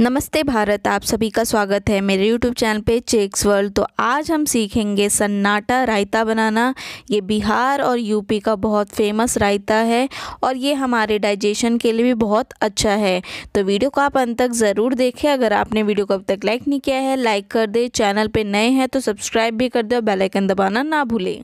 नमस्ते भारत आप सभी का स्वागत है मेरे यूट्यूब चैनल पे चेक्स वर्ल्ड तो आज हम सीखेंगे सन्नाटा रायता बनाना ये बिहार और यूपी का बहुत फेमस रायता है और ये हमारे डाइजेशन के लिए भी बहुत अच्छा है तो वीडियो को आप अंत तक ज़रूर देखें अगर आपने वीडियो को अब तक लाइक नहीं किया है लाइक कर दे चैनल पर नए हैं तो सब्सक्राइब भी कर दे और बेलाइकन दबाना ना भूलें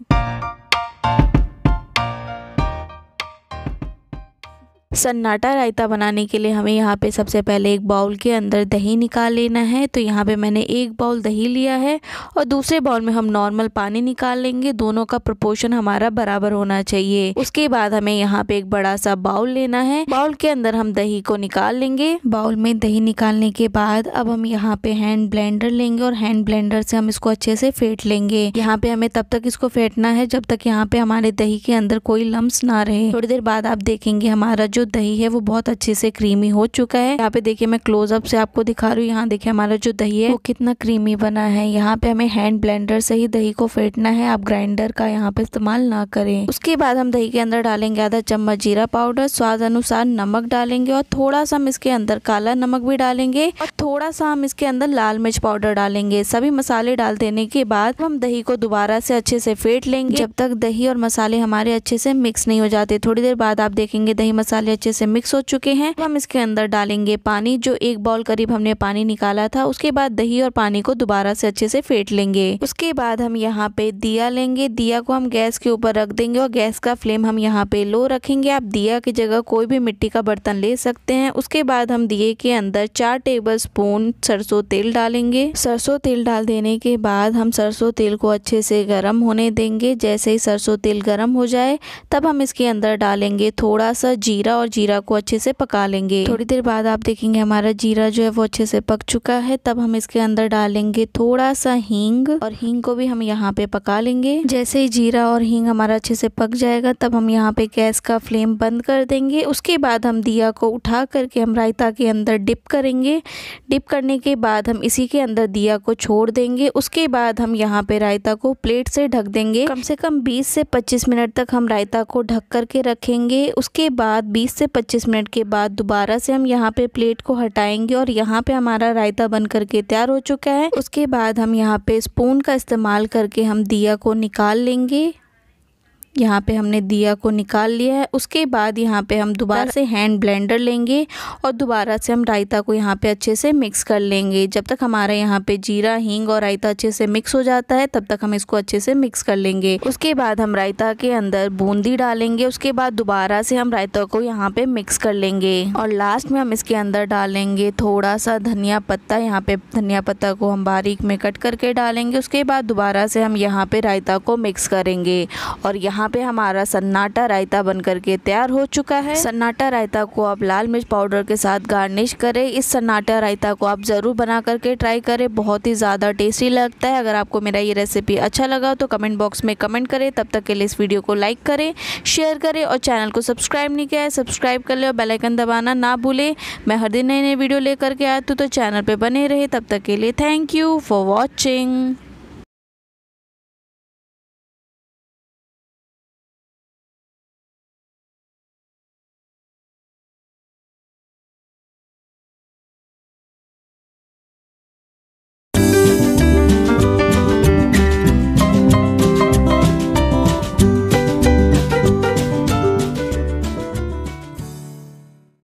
सन्नाटा रायता बनाने के लिए हमें यहाँ पे सबसे पहले एक बाउल के अंदर दही निकाल लेना है तो यहाँ पे मैंने एक बाउल दही लिया है और दूसरे बाउल में हम नॉर्मल पानी निकाल लेंगे दोनों का प्रोपोर्शन हमारा बराबर होना चाहिए उसके बाद हमें यहाँ पे एक बड़ा सा बाउल लेना है बाउल के अंदर हम दही को निकाल लेंगे बाउल में दही निकालने के बाद अब हम यहाँ पे हैंड ब्लेंडर लेंगे और हैंड ब्लेंडर से हम इसको अच्छे से फेंट लेंगे यहाँ पे हमें तब तक इसको फेंटना है जब तक यहाँ पे हमारे दही के अंदर कोई लम्ब ना रहे थोड़ी देर बाद आप देखेंगे हमारा जो दही है वो बहुत अच्छे से क्रीमी हो चुका है यहाँ पे देखिए मैं क्लोजअप से आपको दिखा रही हूँ यहाँ देखिए हमारा जो दही है वो कितना क्रीमी बना है यहाँ पे हमें हैंड ब्लेंडर से ही दही को फेंटना है आप ग्राइंडर का यहाँ पे इस्तेमाल ना करें उसके बाद हम दही के अंदर डालेंगे आधा चम्मच जीरा पाउडर स्वाद अनुसार नमक डालेंगे और थोड़ा सा हम इसके अंदर काला नमक भी डालेंगे और थोड़ा सा हम इसके अंदर लाल मिर्च पाउडर डालेंगे सभी मसाले डाल देने के बाद हम दही को दोबारा से अच्छे से फेंट लेंगे जब तक दही और मसाले हमारे अच्छे से मिक्स नहीं हो जाते थोड़ी देर बाद आप देखेंगे दही मसाले अच्छे से मिक्स हो चुके हैं हम इसके अंदर डालेंगे पानी जो एक बॉल करीब हमने पानी निकाला था उसके बाद दही और पानी को दोबारा से अच्छे से फेंट लेंगे उसके बाद हम यहाँ पे दिया लेंगे दिया को हम गैस के ऊपर रख देंगे और गैस का फ्लेम हम यहाँ पे लो रखेंगे आप दिया की जगह कोई भी मिट्टी का बर्तन ले सकते हैं उसके बाद हम दिए के अंदर चार टेबल स्पून सरसों तेल डालेंगे सरसों तेल डाल देने के बाद हम सरसों तेल को अच्छे से गर्म होने देंगे जैसे ही सरसों तेल गर्म हो जाए तब हम इसके अंदर डालेंगे थोड़ा सा जीरा और और जीरा को अच्छे से पका लेंगे थोड़ी देर बाद आप देखेंगे हमारा जीरा जो है वो अच्छे से पक चुका है तब हम इसके अंदर डालेंगे थोड़ा सा हींग और हींग को भी हम यहाँ पे पका लेंगे जैसे ही जीरा और हींग हमारा अच्छे से पक जाएगा तब हम यहाँ पे गैस का फ्लेम बंद कर देंगे उसके बाद हम दिया को उठा करके हम रायता के अंदर डिप करेंगे डिप करने के बाद हम इसी के अंदर दिया को छोड़ देंगे उसके बाद हम यहाँ पे रायता को प्लेट से ढक देंगे कम से कम 20 से 25 मिनट तक हम रायता को ढक करके रखेंगे उसके बाद 20 से 25 मिनट के बाद दोबारा से हम यहाँ पे प्लेट को हटाएंगे और यहाँ पे हमारा रायता बन करके तैयार हो चुका है उसके बाद हम यहाँ पे स्पून का इस्तेमाल करके हम दिया को निकाल लेंगे यहाँ पे हमने दिया को निकाल लिया है उसके बाद यहाँ पे हम दोबारा से हैंड ब्लेंडर लेंगे और दोबारा से हम रायता को यहाँ पे अच्छे से मिक्स कर लेंगे जब तक हमारा यहाँ पे जीरा हींग और रायता अच्छे से मिक्स हो जाता है तब तक हम इसको अच्छे से मिक्स कर लेंगे उसके बाद हम रायता के अंदर बूंदी डालेंगे उसके बाद दोबारा से हम रायता को यहाँ पे मिक्स कर लेंगे और लास्ट में हम इसके अंदर डालेंगे थोड़ा सा धनिया पत्ता यहाँ पे धनिया पत्ता को हम बारीक में कट करके डालेंगे उसके बाद दोबारा से हम यहाँ पे रायता को मिक्स करेंगे और यहाँ यहाँ पे हमारा सन्नाटा रायता बन करके तैयार हो चुका है सन्नाटा रायता को आप लाल मिर्च पाउडर के साथ गार्निश करें इस सन्नाटा रायता को आप ज़रूर बना करके ट्राई करें बहुत ही ज़्यादा टेस्टी लगता है अगर आपको मेरा ये रेसिपी अच्छा लगा तो कमेंट बॉक्स में कमेंट करें तब तक के लिए इस वीडियो को लाइक करें शेयर करें और चैनल को सब्सक्राइब नहीं किया है सब्सक्राइब कर ले और बेलाइकन दबाना ना भूलें मैं हर दिन नई नई वीडियो लेकर के आती हूँ तो चैनल पर बने रहे तब तक के लिए थैंक यू फॉर वॉचिंग